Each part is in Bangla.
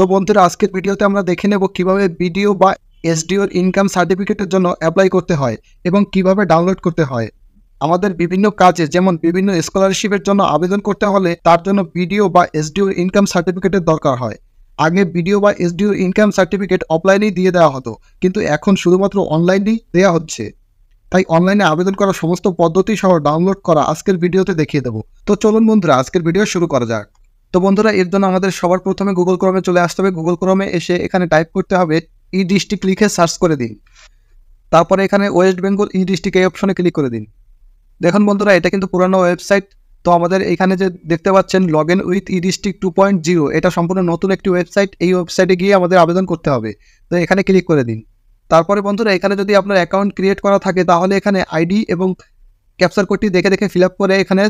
তো বন্ধুরা আজকের ভিডিওতে আমরা দেখে নেব কিভাবে ভিডিও বা এসডিওর ইনকাম সার্টিফিকেটের জন্য অ্যাপ্লাই করতে হয় এবং কিভাবে ডাউনলোড করতে হয় আমাদের বিভিন্ন কাজে যেমন বিভিন্ন স্কলারশিপের জন্য আবেদন করতে হলে তার জন্য ভিডিও বা এসডিওর ইনকাম সার্টিফিকেটের দরকার হয় আগে ভিডিও বা এসডিওর ইনকাম সার্টিফিকেট অফলাইনেই দিয়ে দেওয়া হতো কিন্তু এখন শুধুমাত্র অনলাইনেই দেওয়া হচ্ছে তাই অনলাইনে আবেদন করার সমস্ত পদ্ধতি সহ ডাউনলোড করা আজকের ভিডিওতে দেখিয়ে দেবো তো চলুন বন্ধুরা আজকের ভিডিও শুরু করা যাক তো বন্ধুরা এর জন্য আমাদের সবার প্রথমে গুগল ক্রমে চলে আসতে হবে গুগল ক্রমে এসে এখানে টাইপ করতে হবে ই e ডিস্ট্রিক্ট লিখে সার্চ করে দিন তারপরে এখানে ওয়েস্ট বেঙ্গল ই ডিস্ট্রিক্ট এই অপশনে ক্লিক করে দিন দেখুন বন্ধুরা এটা কিন্তু পুরানো ওয়েবসাইট তো আমাদের এখানে যে দেখতে পাচ্ছেন log in with e district two point zero এটা সম্পূর্ণ নতুন একটি ওয়েবসাইট এই ওয়েবসাইটে গিয়ে আমাদের আবেদন করতে হবে তো এখানে ক্লিক করে দিন তারপরে বন্ধুরা এখানে যদি আপনার অ্যাকাউন্ট ক্রিয়েট করা থাকে তাহলে এখানে আইডি এবং ক্যাপচার কোডটি দেখে দেখে ফিল আপ করে এখানে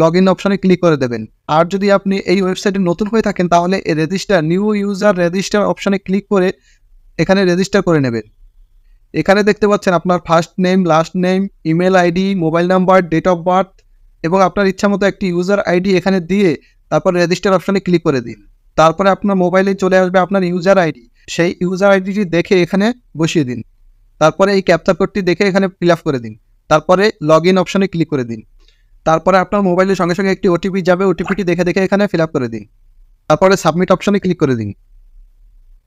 লগ ইন অপশনে ক্লিক করে দেবেন আর যদি আপনি এই ওয়েবসাইটে নতুন হয়ে থাকেন তাহলে রেজিস্টার নিউ ইউজার রেজিস্টার অপশনে ক্লিক করে এখানে রেজিস্টার করে নেবেন এখানে দেখতে পাচ্ছেন আপনার first name last name email ID mobile number date of birth এবং আপনার ইচ্ছা মতো একটি ইউজার আইডি এখানে দিয়ে তারপর রেজিস্টার অপশানে ক্লিক করে দিন তারপরে আপনার মোবাইলে চলে আসবে আপনার ইউজার আইডি সেই ইউজার আইডিটি দেখে এখানে বসিয়ে দিন তারপরে এই ক্যাপচার কোডটি দেখে এখানে ফিল করে দিন তারপরে লগ ইন অপশানে ক্লিক করে দিন তারপরে আপনার মোবাইলের সঙ্গে সঙ্গে একটি ওটিপি যাবে ওটিপিটি দেখে দেখে এখানে ফিল করে দিন তারপরে সাবমিট অপশানে ক্লিক করে দিন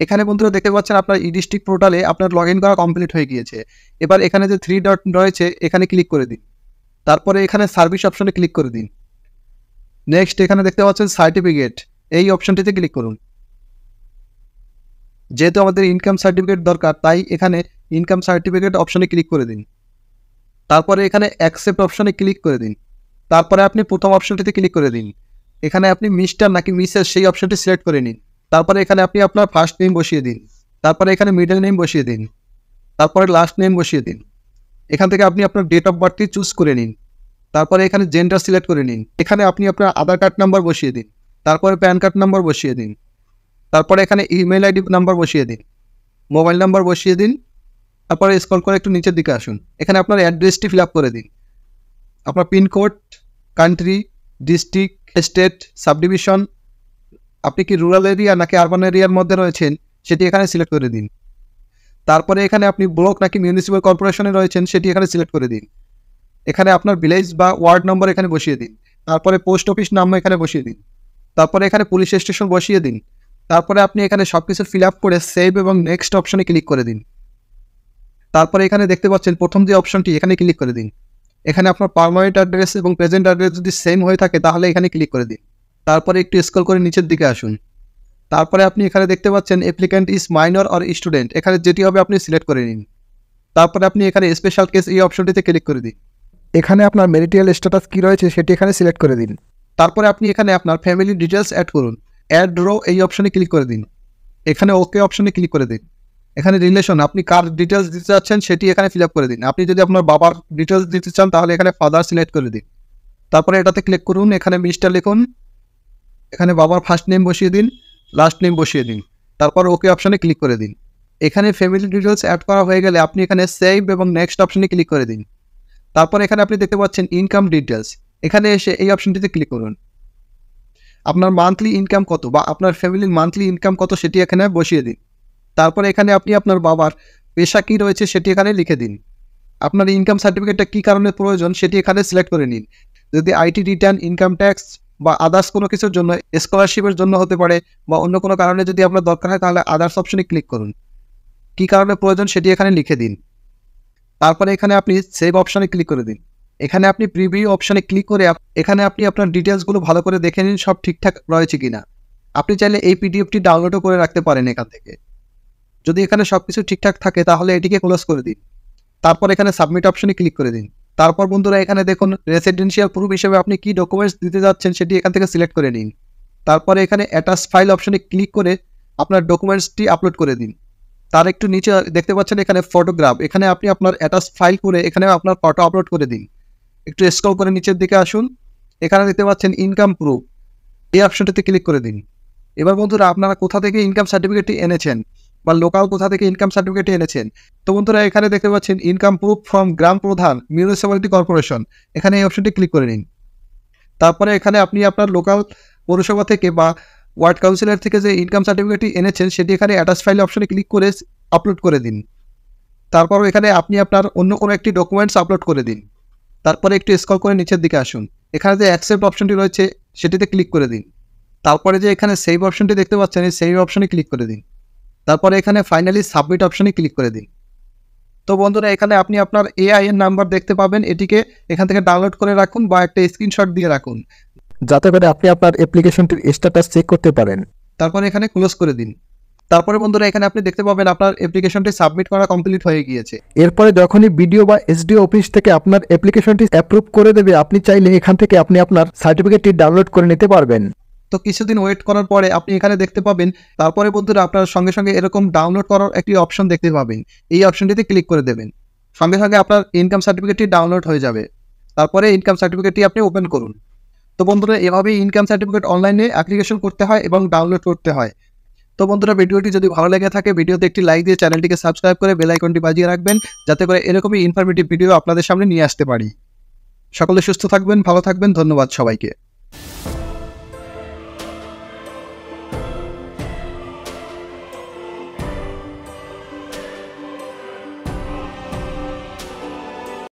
এখানে বন্ধুরা দেখতে পাচ্ছেন আপনার ই ডিস্ট্রিক্ট পোর্টালে আপনার লগ করা কমপ্লিট হয়ে গিয়েছে এবার এখানে যে থ্রি ডট রয়েছে এখানে ক্লিক করে দিন তারপরে এখানে সার্ভিস অপশানে ক্লিক করে দিন নেক্সট এখানে দেখতে পাচ্ছেন সার্টিফিকেট এই অপশানটিতে ক্লিক করুন যেহেতু আমাদের ইনকাম সার্টিফিকেট দরকার তাই এখানে ইনকাম সার্টিফিকেট অপশানে ক্লিক করে দিন তারপরে এখানে অ্যাকসেপ্ট অপশানে ক্লিক করে দিন তারপরে আপনি প্রথম অপশনটিতে ক্লিক করে দিন এখানে আপনি মিস্টার নাকি মিসেস সেই অপশনটি সিলেক্ট করে নিন তারপরে এখানে আপনি আপনার ফার্স্ট নেম বসিয়ে দিন তারপরে এখানে মিডল নেম বসিয়ে দিন তারপরে লাস্ট নেম বসিয়ে দিন এখান থেকে আপনি আপনার ডেট অফ বার্থটি চুজ করে নিন তারপরে এখানে জেন্ডার সিলেক্ট করে নিন এখানে আপনি আপনার আধার কার্ড নাম্বার বসিয়ে দিন তারপরে প্যান কার্ড নাম্বার বসিয়ে দিন তারপরে এখানে ইমেল আইডি নাম্বার বসিয়ে দিন মোবাইল নাম্বার বসিয়ে দিন তারপরে স্কল করে একটু নিচের দিকে আসুন এখানে আপনার অ্যাড্রেসটি ফিল করে দিন আপনার pincode country district state subdivision আপনি কি রুরাল এরিয়া নাকি আরবান এরিয়ার মধ্যে রয়েছেন সেটি এখানে সিলেক্ট করে দিন তারপরে এখানে আপনি ব্লক নাকি মিউনিসিপ্যাল কর্পোরেশনে রয়েছেন সেটি এখানে সিলেক্ট করে দিন এখানে আপনার ভিলেজ বা ওয়ার্ড নম্বর এখানে বসিয়ে দিন তারপরে পোস্ট অফিস নাম এখানে বসিয়ে দিন তারপরে এখানে পুলিশ স্টেশন বসিয়ে দিন তারপরে আপনি এখানে সব কিছু ফিল আপ করে সেভ এবং নেক্সট অপশনে ক্লিক করে দিন তারপরে এখানে দেখতে পাচ্ছেন প্রথম যে অপশনটি এখানে ক্লিক করে দিন এখানে আপনার পারমানেন্ট অ্যাড্রেস এবং প্রেজেন্ট অ্যাড্রেস যদি সেম হয়ে থাকে তাহলে এখানে ক্লিক করে দিন তারপরে একটু স্কল করে নিচের দিকে আসুন তারপরে আপনি এখানে দেখতে পাচ্ছেন applicant is minor or student এখানে যেটি হবে আপনি সিলেক্ট করে নিন তারপরে আপনি এখানে স্পেশাল কেস এই অপশনটিতে ক্লিক করে দিন এখানে আপনার মেরিটিয়াল স্ট্যাটাস কী রয়েছে সেটি এখানে সিলেক্ট করে দিন তারপরে আপনি এখানে আপনার ফ্যামিলি ডিটেলস অ্যাড করুন অ্যাড রো এই অপশনে ক্লিক করে দিন এখানে ওকে অপশনে ক্লিক করে দিন এখানে রিলেশন আপনি কার ডিটেলস দিতে চাচ্ছেন সেটি এখানে ফিল করে দিন আপনি যদি আপনার বাবার ডিটেলস দিতে চান তাহলে এখানে ফাদার সিলেক্ট করে দিন তারপরে এটাতে ক্লিক করুন এখানে মিস্টার লিখুন এখানে বাবার ফার্স্ট নেম বসিয়ে দিন লাস্ট নেম বসিয়ে দিন তারপর ওকে অপশানে ক্লিক করে দিন এখানে ফ্যামিলি ডিটেলস অ্যাড করা হয়ে গেলে আপনি এখানে সেভ এবং নেক্সট অপশানে ক্লিক করে দিন তারপর এখানে আপনি দেখতে পাচ্ছেন ইনকাম ডিটেলস এখানে এসে এই অপশানটিতে ক্লিক করুন আপনার মান্থলি ইনকাম কত বা আপনার ফ্যামিলির মান্থলি ইনকাম কত সেটি এখানে বসিয়ে দিন তারপরে এখানে আপনি আপনার বাবার পেশা কী রয়েছে সেটি এখানে লিখে দিন আপনার ইনকাম সার্টিফিকেটটা কী কারণে প্রয়োজন সেটি এখানে সিলেক্ট করে নিন যদি আইটি রিটার্ন ইনকাম ট্যাক্স বা আদার্স কোনো কিছুর জন্য স্কলারশিপের জন্য হতে পারে বা অন্য কোনো কারণে যদি আপনার দরকার হয় তাহলে আদার্স অপশনে ক্লিক করুন কী কারণে প্রয়োজন সেটি এখানে লিখে দিন তারপরে এখানে আপনি সেভ অপশানে ক্লিক করে দিন এখানে আপনি প্রিভিউ অপশানে ক্লিক করে এখানে আপনি আপনার ডিটেলসগুলো ভালো করে দেখে নিন সব ঠিকঠাক রয়েছে কি না আপনি চাইলে এই পিডিএফটি ডাউনলোডও করে রাখতে পারেন এখান থেকে যদি এখানে সব কিছু ঠিকঠাক থাকে তাহলে এটিকে ক্লোজ করে দিন তারপর এখানে সাবমিট অপশনে ক্লিক করে দিন তারপর বন্ধুরা এখানে দেখুন রেসিডেন্সিয়াল প্রুফ হিসেবে আপনি কি ডকুমেন্টস দিতে যাচ্ছেন সেটি এখান থেকে সিলেক্ট করে নিন তারপরে এখানে অ্যাটাচ ফাইল অপশনে ক্লিক করে আপনার ডকুমেন্টসটি আপলোড করে দিন তার একটু নিচে দেখতে পাচ্ছেন এখানে ফটোগ্রাফ এখানে আপনি আপনার অ্যাটাচ ফাইল করে এখানে আপনার ফটো আপলোড করে দিন একটু স্ক্রল করে নিচের দিকে আসুন এখানে দেখতে পাচ্ছেন ইনকাম প্রুফ এই অপশনটিতে ক্লিক করে দিন এবার বন্ধুরা আপনারা কোথা থেকে ইনকাম সার্টিফিকেটটি এনেছেন বা লোকাল কোথা থেকে ইনকাম সার্টিফিকেট এনেছেন তো বন্ধুরা এখানে দেখতে পাচ্ছেন ইনকাম প্রুফ ফ্রম গ্রাম প্রধান মিউনিসিপ্যালিটি কর্পোরেশন এখানে এই অপশনটি ক্লিক করে নিন তারপরে এখানে আপনি আপনার লোকাল পৌরসভা থেকে বা ওয়ার্ড কাউন্সিলর থেকে যে ইনকাম সার্টিফিকেটটি এনেছেন সেটি এখানে অ্যাটাচ ফাইল অপশনে ক্লিক করে আপলোড করে দিন তারপরও এখানে আপনি আপনার অন্য কোনো একটি ডকুমেন্টস আপলোড করে দিন তারপরে একটু স্কল করে নিচের দিকে আসুন এখানে যে অ্যাকসেপ্ট অপশনটি রয়েছে সেটিতে ক্লিক করে দিন তারপরে যে এখানে সেভ অপশনটি দেখতে পাচ্ছেন এই সেভ অপশনে ক্লিক করে দিন তারপরে এখানে ফাইনালি সাবমিট অপশানে ক্লিক করে দিন তো বন্ধুরা এখানে আপনি আপনার এআইএন নাম্বার দেখতে পাবেন এটিকে এখান থেকে ডাউনলোড করে রাখুন বা একটা স্ক্রিনশট দিয়ে রাখুন যাতে করে আপনি আপনার অ্যাপ্লিকেশনটির স্ট্যাটাস চেক করতে পারেন তারপরে এখানে ক্লোজ করে দিন তারপরে বন্ধুরা এখানে আপনি দেখতে পাবেন আপনার অ্যাপ্লিকেশনটি সাবমিট করা কমপ্লিট হয়ে গিয়েছে এরপরে যখনই বিডিও বা এসডিও অফিস থেকে আপনার অ্যাপ্লিকেশনটি অ্যাপ্রুভ করে দেবে আপনি চাইলে এখান থেকে আপনি আপনার সার্টিফিকেটটি ডাউনলোড করে নিতে পারবেন তো কিছুদিন ওয়েট করার পরে আপনি এখানে দেখতে পাবেন তারপরে বন্ধুরা আপনার সঙ্গে সঙ্গে এরকম ডাউনলোড করার একটি অপশন দেখতে পাবেন এই অপশনটিতে ক্লিক করে দেবেন সঙ্গে সঙ্গে আপনার ইনকাম সার্টিফিকেটটি ডাউনলোড হয়ে যাবে তারপরে ইনকাম সার্টিফিকেটটি আপনি ওপেন করুন তো বন্ধুরা এভাবেই ইনকাম সার্টিফিকেট অনলাইনে অ্যাপ্লিকেশন করতে হয় এবং ডাউনলোড করতে হয় তো বন্ধুরা ভিডিওটি যদি ভালো লেগে থাকে ভিডিওতে একটি লাইক দিয়ে চ্যানেলটিকে সাবস্ক্রাইব করে বেলাইকনটি বাজিয়ে রাখবেন যাতে করে এরকমই ইনফরমেটিভ ভিডিও আপনাদের সামনে নিয়ে আসতে পারি সকলে সুস্থ থাকবেন ভালো থাকবেন ধন্যবাদ সবাইকে